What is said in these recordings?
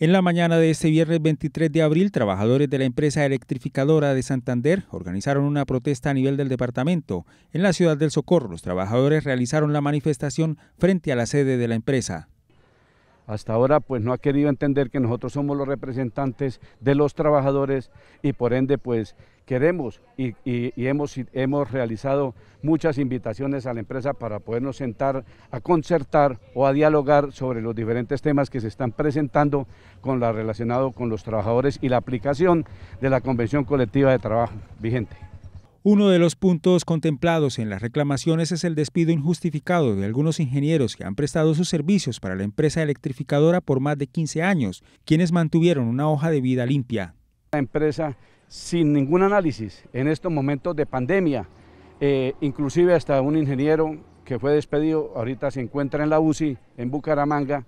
En la mañana de este viernes 23 de abril, trabajadores de la empresa electrificadora de Santander organizaron una protesta a nivel del departamento. En la ciudad del Socorro, los trabajadores realizaron la manifestación frente a la sede de la empresa. Hasta ahora pues no ha querido entender que nosotros somos los representantes de los trabajadores y por ende pues queremos y, hemos, hemos realizado muchas invitaciones a la empresa para podernos sentar a concertar o a dialogar sobre los diferentes temas que se están presentando con la relacionado con los trabajadores y la aplicación de la Convención Colectiva de Trabajo vigente. Uno de los puntos contemplados en las reclamaciones es el despido injustificado de algunos ingenieros que han prestado sus servicios para la empresa electrificadora por más de 15 años, quienes mantuvieron una hoja de vida limpia. La empresa, sin ningún análisis, en estos momentos de pandemia, eh, inclusive hasta un ingeniero que fue despedido, ahorita se encuentra en la UCI, en Bucaramanga,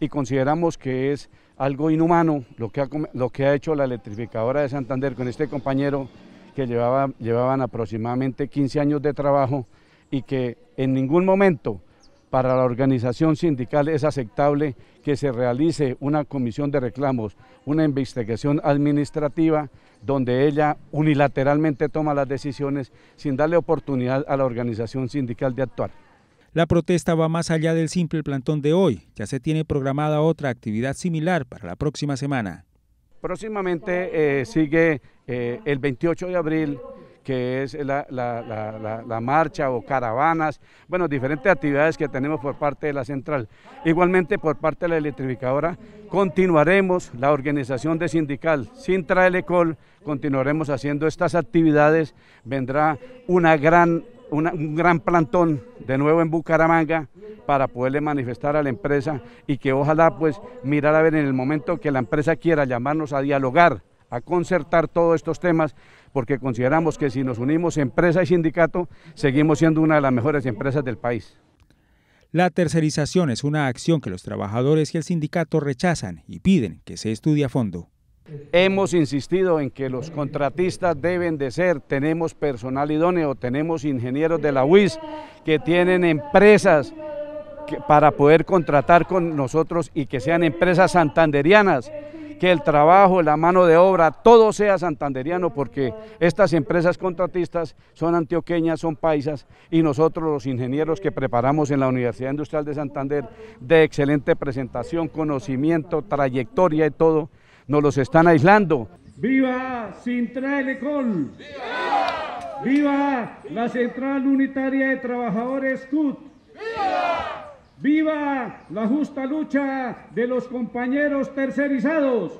y consideramos que es algo inhumano lo que ha hecho la electrificadora de Santander con este compañero que llevaban, aproximadamente 15 años de trabajo y que en ningún momento para la organización sindical es aceptable que se realice una comisión de reclamos, una investigación administrativa donde ella unilateralmente toma las decisiones sin darle oportunidad a la organización sindical de actuar. La protesta va más allá del simple plantón de hoy, ya se tiene programada otra actividad similar para la próxima semana. Próximamente eh, sigue eh, el 28 de abril que es la, marcha o caravanas, bueno, diferentes actividades que tenemos por parte de la central. Igualmente por parte de la electrificadora continuaremos la organización de sindical Sintra col, continuaremos haciendo estas actividades, vendrá una gran, un gran plantón de nuevo en Bucaramanga, para poderle manifestar a la empresa y que ojalá pues mirar a ver en el momento que la empresa quiera llamarnos a dialogar, a concertar todos estos temas, porque consideramos que si nos unimos empresa y sindicato, seguimos siendo una de las mejores empresas del país. La tercerización es una acción que los trabajadores y el sindicato rechazan y piden que se estudie a fondo. Hemos insistido en que los contratistas deben de ser, tenemos personal idóneo, tenemos ingenieros de la UIS que tienen empresas para poder contratar con nosotros y que sean empresas santanderianas, que el trabajo, la mano de obra, todo sea santanderiano, porque estas empresas contratistas son antioqueñas, son paisas, y nosotros los ingenieros que preparamos en la Universidad Industrial de Santander, de excelente presentación, conocimiento, trayectoria y todo, nos los están aislando. ¡Viva Sintra ¡Viva la Central Unitaria de Trabajadores CUT! ¡Viva la justa lucha de los compañeros tercerizados!